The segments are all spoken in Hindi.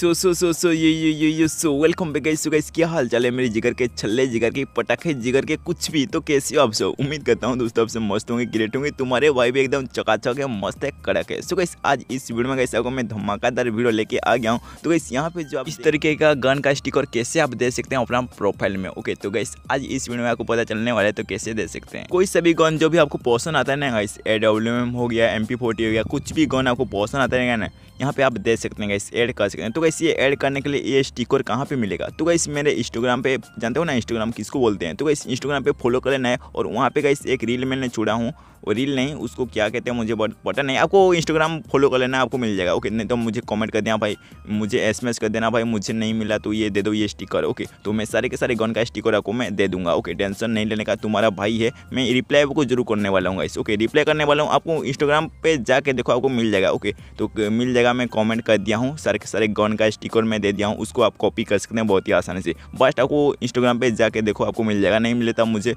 सो सो सो सो ये ये ये ये so welcome back guys so guys क्या हाल चाल है मेरे जिगर के छल्ले जिगर के पटाखे जिगर के कुछ भी तो कैसे हो आप सो उम्मीद करता हूँ दोस्तों आपसे मस्त होंगे ग्रेट होंगे तुम्हारे भाई भी एकदम चकाचक है मस्त है कड़क है सो गाइस आज इस वीडियो में गाइस आपको मैं धमाकेदार वीडियो लेके आ गया हूँ तो गाइस यहाँ पे जो आप इस तरीके का गन का स्टिकर कैसे आप दे सकते हैं अपना प्रोफाइल में ओके तो गाइस आज इस वीडियो में आपको पता चलने वाला है तो कैसे दे सकते हैं कोई सभी गन जो भी आपको पसंद आता है ना गाइस ए डब्ल्यू एम हो गया एम पी फोर्टी हो गया कुछ भी गन आपको पसंद आता है ना यहाँ पे आप दे सकते हैं गाइस एड कर सकते हैं तो गाइस तो ये ऐड करने के लिए ये स्टिकर कहाँ पे मिलेगा तो गाइस मेरे इंस्टाग्राम पे जानते हो ना इंस्टाग्राम किसको बोलते हैं तो गाइस इंस्टाग्राम पे फॉलो कर लेना है और वहाँ पे गाइस एक रील मैंने छोड़ा हूँ वो रील नहीं उसको क्या कहते हैं मुझे पता नहीं आपको इंस्टाग्राम फॉलो कर लेना आपको मिल जाएगा ओके नहीं तो मुझे कमेंट कर देना भाई मुझे एस कर देना भाई मुझे नहीं मिला तो ये दे दो ये स्टिकर ओके तो मैं सारे के सारे गन का स्टिकर आपको मैं दे दूंगा ओके टेंशन नहीं लेने का तुम्हारा भाई है मैं रिप्लाई आपको जरूर करने वाला हूँ इस ओके रिप्लाई करने वाला हूँ आपको इंस्टाग्राम पर जाके देखो आपको मिल जाएगा ओके तो मिल जाएगा मैं कॉमेंट कर दिया हूँ सारे के सारे गन फ़ोन का स्टिकर मैं दे दिया हूँ उसको आप कॉपी कर सकते हैं बहुत ही आसानी से बस्ट आपको इंस्टाग्राम पर जाके देखो आपको मिल जाएगा नहीं मिलता तो मुझे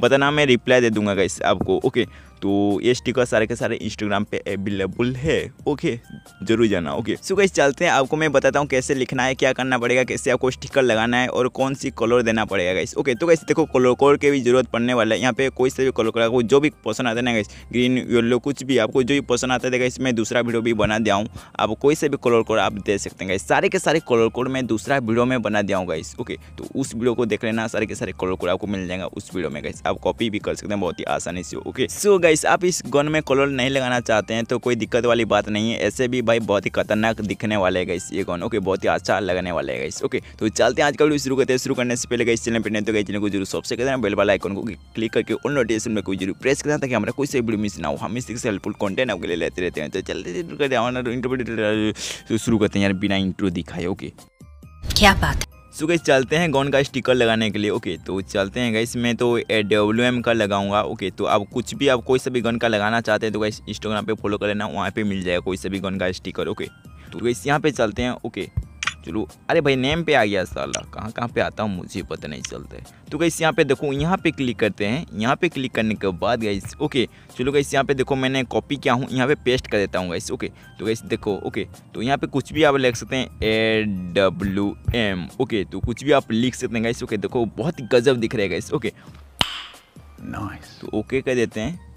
बताना मैं रिप्लाई दे दूंगा गाइस आपको ओके तो ये स्टिकर सारे के सारे इंस्टाग्राम पे अवेलेबल है ओके जरूर जाना ओके सो गाइस चलते हैं आपको मैं बताता हूँ कैसे लिखना है क्या करना पड़ेगा कैसे आपको स्टिकर लगाना है और कौन सी कलर देना पड़ेगा गाइस ओके तो कैसे देखो कलर कोड के भी जरूरत पड़ने वाला है यहाँ पे कोई से भी कलर आपको जो भी पसंद आता है ना गाइस ग्रीन येलो कुछ भी आपको जो भी पसंद आता है गाइस मैं दूसरा वीडियो भी बना दिया हूँ आप कोई से भी कलर कोड आप दे सकते हैं गाइस सारे के सारे कलर कोड मैं दूसरा वीडियो में बना दिया हूँ गाइस ओके तो उस वीडियो को देख लेना सारे के सारे कलर कोड आपको मिल जाएगा उस वीडियो में गाइस आप कॉपी भी कर सकते हैं बहुत ही आसानी से ओके सो गाइस गाइस आप इस गन में कलर नहीं लगाना चाहते हैं तो कोई दिक्कत वाली बात नहीं है ऐसे भी भाई बहुत ही खतरनाक दिखने वाले है गाइस ये गन ओके बहुत ही अच्छा लगने वाले है गाइस ओके तो चलते हैं आज का वीडियो शुरू करते हैं शुरू करने से पहले गाइस चैनल पर नहीं तो गई चैनल को जरूर सबसे कर देना बेल वाला आइकन को क्लिक करके उन नोटिफिकेशन में कोई जरूर प्रेस करना ताकि हमारा कोई से वीडियो मिस ना हो हम से हेल्पफुल कॉन्टेंट आपके लिए लेते रहते हैं तो चलते हैं हमारा इंटरव्यू तो शुरू करते हैं यार बिना इंट्रो दिखाए ओके क्या बात है सो गई चलते हैं गॉन का स्टिकर लगाने के लिए ओके तो चलते हैं गई मैं तो ए डब्ल्यू एम का लगाऊंगा ओके तो आप कुछ भी आप कोई सा भी गन का लगाना चाहते हैं तो गई इंस्टाग्राम पे फॉलो कर लेना वहाँ पे मिल जाएगा कोई सा भी गन का स्टिकर ओके तो गई यहाँ पे चलते हैं ओके चलो अरे भाई नेम पे आ गया साला कहाँ कहाँ पे आता हूँ मुझे पता नहीं चलता है तो गई यहाँ पे देखो यहाँ पे क्लिक करते हैं यहाँ पे क्लिक करने के बाद गाइस ओके चलो गई यहाँ पे देखो मैंने कॉपी किया हूँ यहाँ पे पेस्ट कर देता हूँ गई ओके तो गई देखो ओके तो यहाँ पे कुछ भी आप लिख सकते हैं ए डब्ल्यू एम ओके तो कुछ भी आप लिख सकते हैं गई ओके देखो बहुत गजब दिख रहा है ओके तो ओके कर देते हैं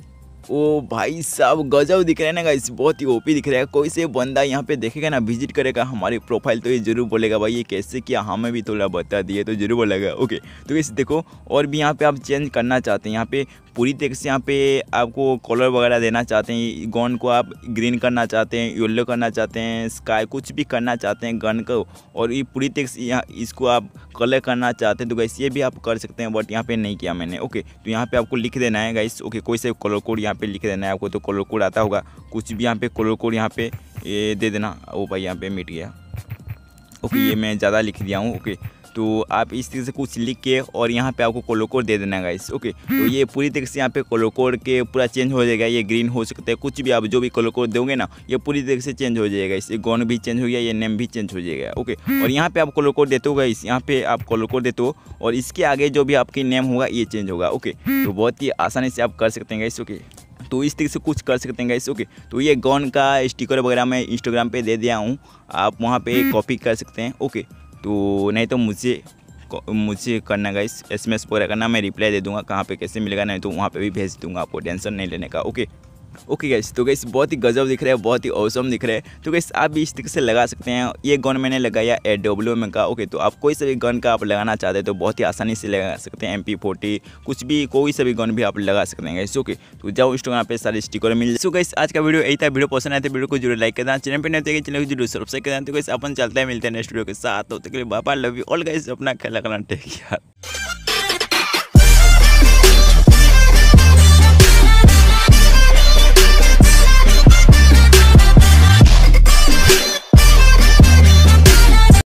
ओ भाई साहब गजब दिख रहे हैं ना इस बहुत ही ओपी दिख रहा है कोई से बंदा यहाँ पे देखेगा ना विजिट करेगा हमारी प्रोफाइल तो ये जरूर बोलेगा भाई ये कैसे किया हमें भी थोड़ा बता दिए तो जरूर बोलेगा ओके तो इस देखो और भी यहाँ पे आप चेंज करना चाहते हैं यहाँ पे पूरी तरीके से यहाँ पे आपको कलर वगैरह देना चाहते हैं गन को आप ग्रीन करना चाहते हैं येलो करना चाहते हैं स्काई कुछ भी करना चाहते हैं गन को और ये पूरी तरीके से यहाँ इसको आप कलर करना चाहते हैं तो गैस ये भी आप कर सकते हैं बट यहाँ पे नहीं किया मैंने ओके तो यहाँ पे आपको लिख देना है गाइस ओके कोई से कलर कोड यहाँ पे लिख देना है आपको तो कलर कोड आता होगा कुछ भी यहाँ पे कलर कोड यहाँ पे ये दे देना ओ भाई यहाँ पे मिट गया ओके ये हम्म। मैं ज़्यादा लिख दिया हूँ ओके तो आप इस तरीके से कुछ लिख के और यहाँ पे आपको कोलो कोड दे देना गाइस ओके तो ये पूरी तरीके से यहाँ पे कोलो कोड के पूरा चेंज हो जाएगा ये ग्रीन हो सकता है कुछ भी आप जो भी कोलो कोड दोगे ना ये पूरी तरीके से चेंज हो जाएगा इस गॉन भी चेंज हो गया ये नेम भी चेंज हो जाएगा ओके और यहाँ पे आप कोलो कोड देते हो गाइस यहाँ पे आप कोलो कोड देते हो और इसके आगे जो भी आपकी नेम होगा ये चेंज होगा ओके तो बहुत ही आसानी से आप कर सकते हैं गाइस ओके तो इस तरीके से कुछ कर सकते हैं गाइस ओके तो ये गॉन का स्टिकर वगैरह मैं इंस्टाग्राम पे दे दिया हूँ आप वहाँ पे कॉपी हम्म। कर सकते हैं ओके तो नहीं तो मुझे मुझे करना गाइस एस एम एस वगैरह करना मैं रिप्लाई दे दूंगा कहाँ पे कैसे मिलेगा नहीं तो वहाँ पे भी भेज दूंगा आपको टेंशन नहीं लेने का ओके ओके गैस तो गैस बहुत ही गजब दिख रहा है बहुत ही औसम दिख रहा है तो गैस आप भी इस तरीके से लगा सकते हैं ये गन मैंने लगाया ए डब्ल्यू एम का ओके तो आप कोई सा भी गन का आप लगाना चाहते हैं तो बहुत ही आसानी से लगा सकते हैं एम पी फोर्टी कुछ भी कोई सा भी गन भी आप लगा सकते हैं गैस ओके तो जाओ इंस्टाग्राम पर सारे स्टिकर मिल सो गैस आज का वीडियो यही था वीडियो पसंद आया तो वीडियो को जरूर लाइक कर देना चैनल पर नहीं चैनल को जरूर सब्सक्राइब कर तो गैस अपन चलते हैं मिलते हैं नेक्स्ट वीडियो के साथ तो बापा लव यू ऑल गैस अपना ख्याल रखना टेक यार